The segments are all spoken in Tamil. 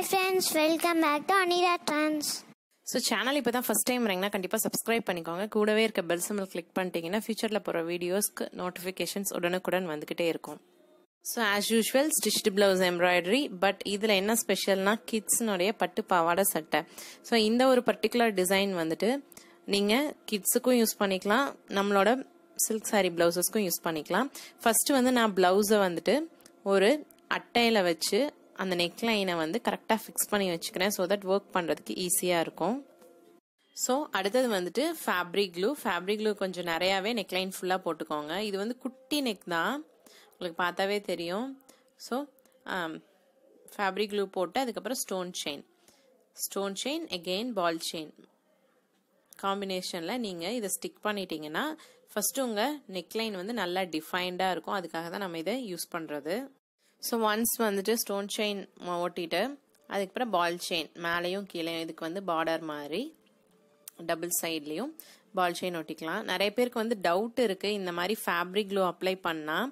hi friends welcome back to Anitha ட்ரான்ஸ் ஸோ சேனல் இப்போ தான் ஃபஸ்ட் டைம் வரீங்கன்னா கண்டிப்பாக சப்ஸ்கிரைப் பண்ணிக்கோங்க கூடவே இருக்க பெல் சிம்பிள் கிளிக் பண்ணிட்டீங்கன்னா ஃபியூச்சரில் போகிற வீடியோஸ்க்கு நோட்டிஃபிகேஷன்ஸ் உடனுக்குடன் வந்துக்கிட்டே இருக்கும் so as usual stitched blouse embroidery but இதில் என்ன ஸ்பெஷல்னா கிட்ஸினுடைய பட்டு பாவாடை சட்டை ஸோ இந்த ஒரு பர்டிகுலர் டிசைன் வந்துட்டு நீங்கள் கிட்ஸுக்கும் யூஸ் பண்ணிக்கலாம் நம்மளோட சில்க் சாரி ப்ளவுசஸ்க்கும் யூஸ் பண்ணிக்கலாம் ஃபர்ஸ்ட் வந்து நான் ப்ளவுஸை வந்துட்டு ஒரு அட்டையில் வச்சு அந்த நெக் லைனை வந்து கரெக்டாக ஃபிக்ஸ் பண்ணி வச்சுக்கிறேன் ஸோ தட் ஒர்க் பண்ணுறதுக்கு ஈஸியாக இருக்கும் ஸோ அடுத்தது வந்துட்டு ஃபேப்ரிக் க்ளூ ஃபேப்ரிக் க்ளூ கொஞ்சம் நிறையாவே நெக்லைன் ஃபுல்லாக போட்டுக்கோங்க இது வந்து குட்டி நெக் தான் உங்களுக்கு பார்த்தாவே தெரியும் ஸோ ஃபேப்ரிக் க்ளூ போட்டு அதுக்கப்புறம் stone chain stone chain again ball chain காம்பினேஷனில் நீங்கள் இதை ஸ்டிக் பண்ணிட்டீங்கன்னா ஃபஸ்ட்டு உங்கள் நெக்லைன் வந்து நல்லா டிஃபைன்டாக இருக்கும் அதுக்காக தான் நம்ம இதை யூஸ் பண்ணுறது ஸோ ஒன்ஸ் வந்துட்டு ஸ்டோன் செயின் ஒட்டிட்டு அதுக்கப்புறம் பால் செயின் மேலேயும் கீழே இதுக்கு வந்து பார்டர் மாதிரி டபுள் சைட்லேயும் பால் செயின் ஒட்டிக்கலாம் நிறைய பேருக்கு வந்து டவுட் இருக்குது இந்த மாதிரி ஃபேப்ரிக் க்ளோ அப்ளை பண்ணால்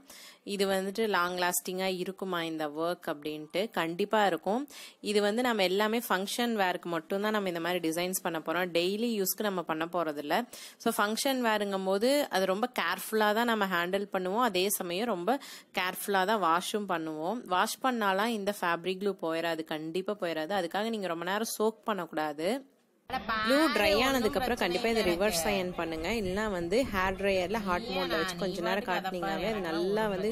இது வந்துட்டு லாங் லாஸ்டிங்காக இருக்குமா இந்த ஒர்க் அப்படின்ட்டு கண்டிப்பாக இருக்கும் இது வந்து நம்ம எல்லாமே ஃபங்க்ஷன் வேருக்கு மட்டும்தான் நம்ம இந்த மாதிரி டிசைன்ஸ் பண்ண போகிறோம் டெய்லி யூஸ்க்கு நம்ம பண்ண போகிறதில்ல ஸோ ஃபங்க்ஷன் வேருங்கும் போது அது ரொம்ப கேர்ஃபுல்லாக தான் நம்ம ஹேண்டில் பண்ணுவோம் அதே சமயம் ரொம்ப கேர்ஃபுல்லாக தான் வாஷும் பண்ணுவோம் வாஷ் பண்ணாலாம் இந்த ஃபேப்ரிக் க்ளூ போயிடாது கண்டிப்பாக போயிடாது அதுக்காக நீங்கள் ரொம்ப நேரம் சோக் பண்ணக்கூடாது ப்ளூ ட்ரை ஆனதுக்கப்புறம் கண்டிப்பாக இதை ரிவர்ஸ் அயன் பண்ணுங்கள் இல்லைன்னா வந்து ஹேர் ட்ரையரில் ஹாட் மோட்ல வச்சு கொஞ்ச நேரம் காட்டினீங்கனாலே அது நல்லா வந்து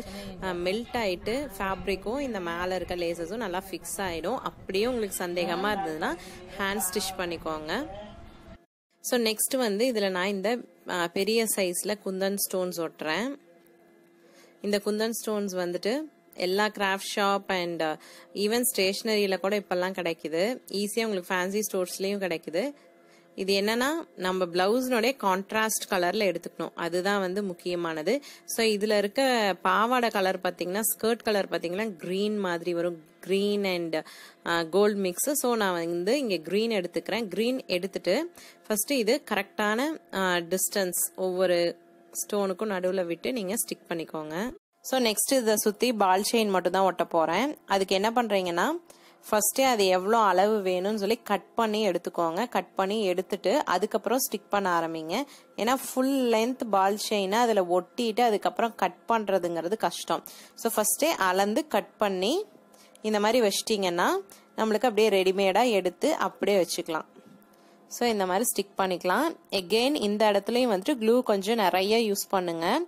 மெல்ட் ஆகிட்டு ஃபேப்ரிக்கும் இந்த மேலே இருக்க லேசஸும் நல்லா ஃபிக்ஸ் ஆகிடும் அப்படியே உங்களுக்கு சந்தேகமாக இருந்ததுன்னா ஹேண்ட் ஸ்டிச் பண்ணிக்கோங்க ஸோ நெக்ஸ்ட் வந்து இதில் நான் இந்த பெரிய சைஸில் குந்தன் ஸ்டோன்ஸ் ஒட்டுறேன் இந்த குந்தன் ஸ்டோன்ஸ் வந்துட்டு எல்லா கிராஃப்ட் ஷாப் அண்ட் ஈவன் ஸ்டேஷ்னரியில் கூட இப்போல்லாம் கிடைக்குது ஈஸியாக உங்களுக்கு ஃபேன்சி ஸ்டோர்ஸ்லேயும் கிடைக்குது இது என்னன்னா நம்ம பிளவுஸ்னுடைய கான்ட்ராஸ்ட் கலர்ல எடுத்துக்கணும் அதுதான் வந்து முக்கியமானது ஸோ இதுல இருக்க பாவாடை கலர் பார்த்தீங்கன்னா ஸ்கர்ட் கலர் பார்த்தீங்கன்னா கிரீன் மாதிரி வரும் green and gold mix so நான் வந்து இங்கே க்ரீன் எடுத்துக்கிறேன் க்ரீன் எடுத்துட்டு ஃபர்ஸ்ட் இது கரெக்டான டிஸ்டன்ஸ் uh, ஒவ்வொரு ஸ்டோனுக்கும் நடுவில் விட்டு நீங்கள் ஸ்டிக் பண்ணிக்கோங்க ஸோ நெக்ஸ்ட் இதை சுற்றி பால் செயின் மட்டும் தான் ஒட்ட போகிறேன் அதுக்கு என்ன பண்ணுறீங்கன்னா ஃபஸ்ட்டே அது எவ்வளோ அளவு வேணும்னு சொல்லி கட் பண்ணி எடுத்துக்கோங்க கட் பண்ணி எடுத்துட்டு அதுக்கப்புறம் ஸ்டிக் பண்ண ஆரம்பிங்க ஏன்னா ஃபுல் லென்த் பால் செயினை அதில் ஒட்டிட்டு அதுக்கப்புறம் கட் பண்ணுறதுங்கிறது கஷ்டம் ஸோ ஃபஸ்ட்டே அளந்து கட் பண்ணி இந்த மாதிரி வச்சிட்டிங்கன்னா நம்மளுக்கு அப்படியே ரெடிமேடாக எடுத்து அப்படியே வச்சுக்கலாம் ஸோ இந்த மாதிரி ஸ்டிக் பண்ணிக்கலாம் எகெயின் இந்த இடத்துலையும் வந்துட்டு க்ளூ கொஞ்சம் நிறைய யூஸ் பண்ணுங்கள்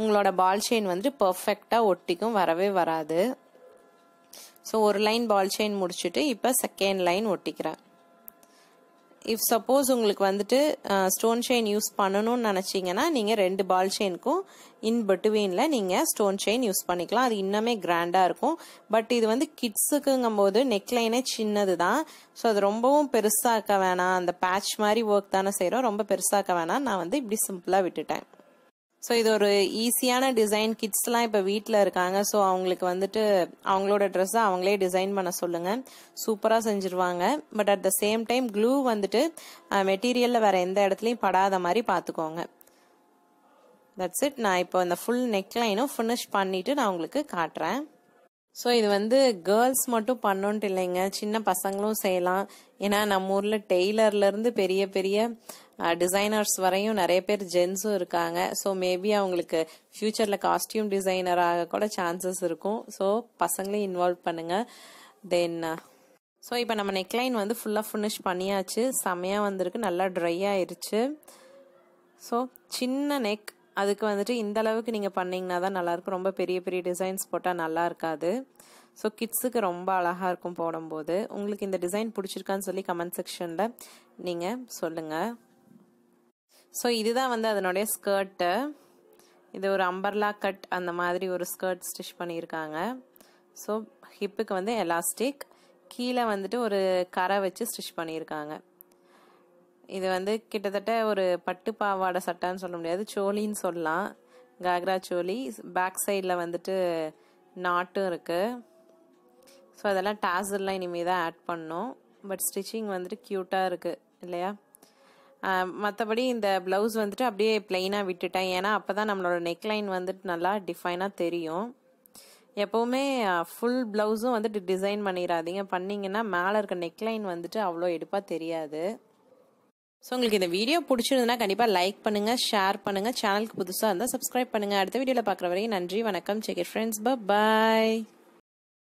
உங்களோட பால் செயின் வந்து பர்ஃபெக்டாக ஒட்டிக்கும் வரவே வராது ஸோ ஒரு லைன் பால் செயின் முடிச்சுட்டு இப்போ செகண்ட் லைன் ஒட்டிக்கிறேன் இஃப் சப்போஸ் உங்களுக்கு வந்துட்டு ஸ்டோன் செயின் யூஸ் பண்ணணும்னு நினச்சிங்கன்னா நீங்கள் ரெண்டு பால் செயினுக்கும் இன் பிட்வீனில் நீங்கள் ஸ்டோன் செயின் யூஸ் பண்ணிக்கலாம் அது இன்னமே கிராண்டாக இருக்கும் பட் இது வந்து கிட்ஸுக்குங்கும் போது நெக்லைனே சின்னது தான் ஸோ அது ரொம்பவும் பெருசாக்க வேணாம் அந்த பேட்ச் மாதிரி ஒர்க் தானே செய்கிறோம் ரொம்ப பெருசாக்க வேணாம் நான் வந்து இப்படி சிம்பிளாக விட்டுட்டேன் ஸோ இது ஒரு ஈஸியான டிசைன் கிட்ஸ்லாம் இப்போ வீட்டில் இருக்காங்க ஸோ அவங்களுக்கு வந்துட்டு அவங்களோட ட்ரெஸ்ஸை அவங்களே டிசைன் பண்ண சொல்லுங்கள் சூப்பராக செஞ்சுருவாங்க but at the same time glue வந்துட்டு மெட்டீரியலில் வேறு எந்த இடத்துலையும் படாத மாதிரி பார்த்துக்கோங்க தட்ஸ் இட் நான் இப்போ இந்த ஃபுல் நெக் லைனும் ஃபினிஷ் பண்ணிவிட்டு நான் உங்களுக்கு காட்டுறேன் ஸோ இது வந்து கேர்ள்ஸ் மட்டும் பண்ணோன்ட்டு இல்லைங்க சின்ன பசங்களும் செய்யலாம் ஏன்னா நம்ம ஊரில் டெய்லர்லேருந்து பெரிய பெரிய டிசைனர்ஸ் வரையும் நிறைய பேர் ஜென்ஸும் இருக்காங்க ஸோ மேபி அவங்களுக்கு ஃப்யூச்சரில் காஸ்டியூம் டிசைனராக கூட சான்சஸ் இருக்கும் ஸோ பசங்களையும் இன்வால்வ் பண்ணுங்கள் தென் ஸோ இப்போ நம்ம நெக்லைன் வந்து ஃபுல்லாக ஃபினிஷ் பண்ணியாச்சு செமையாக வந்திருக்கு நல்லா ட்ரை ஆயிருச்சு ஸோ சின்ன நெக் அதுக்கு வந்துட்டு இந்த அளவுக்கு நீங்கள் பண்ணிங்கன்னா தான் நல்லாயிருக்கும் ரொம்ப பெரிய பெரிய டிசைன்ஸ் போட்டால் நல்லா இருக்காது ஸோ கிட்ஸுக்கு ரொம்ப அழகாக இருக்கும் போடும்போது உங்களுக்கு இந்த டிசைன் பிடிச்சிருக்கான்னு சொல்லி கமெண்ட் செக்ஷனில் நீங்கள் சொல்லுங்கள் ஸோ இதுதான் வந்து அதனுடைய ஸ்கர்ட்டு இது ஒரு அம்பர்லா கட் அந்த மாதிரி ஒரு ஸ்கர்ட் ஸ்டிச் பண்ணியிருக்காங்க ஸோ ஹிப்புக்கு வந்து எலாஸ்டிக் கீழே வந்துட்டு ஒரு கரை வச்சு ஸ்டிச் பண்ணியிருக்காங்க இது வந்து கிட்டத்தட்ட ஒரு பட்டு பாவாடை சட்டைன்னு சொல்ல முடியாது சோலின்னு சொல்லலாம் காக்ரா சோலி பேக் சைடில் வந்துட்டு நாட்டும் இருக்குது ஸோ அதெல்லாம் டாசல்லாம் இனிமேல் தான் ஆட் பண்ணோம் பட் ஸ்டிச்சிங் வந்துட்டு க்யூட்டாக இருக்குது இல்லையா மற்றபடி இந்த ப்ளவுஸ் வந்துட்டு அப்படியே பிளெயினாக விட்டுட்டேன் ஏன்னா அப்போ தான் நம்மளோட நெக் லைன் வந்துட்டு நல்லா டிஃபைனாக தெரியும் எப்போவுமே ஃபுல் ப்ளவுஸும் வந்துட்டு டிசைன் பண்ணிடாதீங்க பண்ணிங்கன்னா மேலே இருக்க நெக்லைன் வந்துட்டு அவ்வளோ எடுப்பாக தெரியாது ஸோ உங்களுக்கு இந்த வீடியோ பிடிச்சிருந்ததுன்னா கண்டிப்பாக லைக் பண்ணுங்கள் ஷேர் பண்ணுங்கள் சேனலுக்கு புதுசாக இருந்தால் சப்ஸ்கிரைப் பண்ணுங்கள் அடுத்த வீடியோவில் பார்க்குற வரையும் நன்றி வணக்கம் செக் ஃப்ரெண்ட்ஸ் ப பாய்